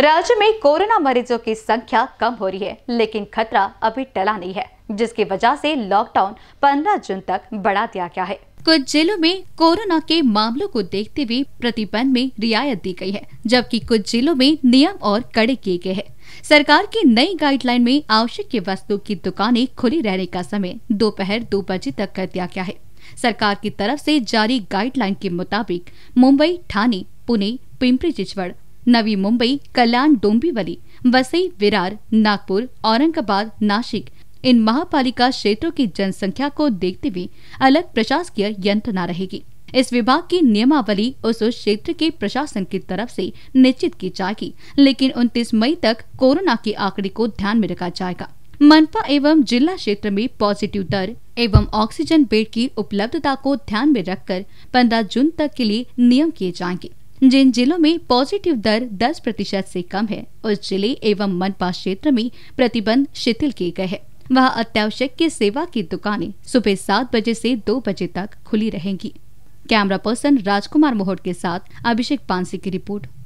राज्य में कोरोना मरीजों की संख्या कम हो रही है लेकिन खतरा अभी टला नहीं है जिसकी वजह से लॉकडाउन 15 जून तक बढ़ा दिया गया है कुछ जिलों में कोरोना के मामलों को देखते हुए प्रतिबंध में रियायत दी गई है जबकि कुछ जिलों में नियम और कड़े किए गए हैं सरकार की नई गाइडलाइन में आवश्यक वस्तुओं की दुकानें खुली रहने का समय दोपहर दो बजे तक कर दिया गया है सरकार की तरफ ऐसी जारी गाइडलाइन के मुताबिक मुंबई ठाणे पुणे पिंपरी चिंचवड़ नवी मुंबई कल्याण डोंबिवली वसई विरार नागपुर औरंगाबाद नासिक इन महापालिका क्षेत्रों की जनसंख्या को देखते हुए अलग प्रशासकीय यंत्रणा रहेगी इस विभाग की नियमावली उस क्षेत्र के प्रशासन की तरफ से निश्चित की जाएगी लेकिन 29 मई तक कोरोना के आंकड़े को ध्यान में रखा जाएगा मनपा एवं जिला क्षेत्र में पॉजिटिव दर एवं ऑक्सीजन बेड की उपलब्धता को ध्यान में रखकर 15 जून तक के लिए नियम किए जाएंगे जिन जिलों में पॉजिटिव दर 10 प्रतिशत से कम है उस जिले एवं मनपा क्षेत्र में प्रतिबंध शिथिल किए गए हैं वहां अत्यावश्यक की सेवा की दुकानें सुबह सात बजे से दो बजे तक खुली रहेंगी कैमरा पर्सन राजकुमार मोहट के साथ अभिषेक पांसी की रिपोर्ट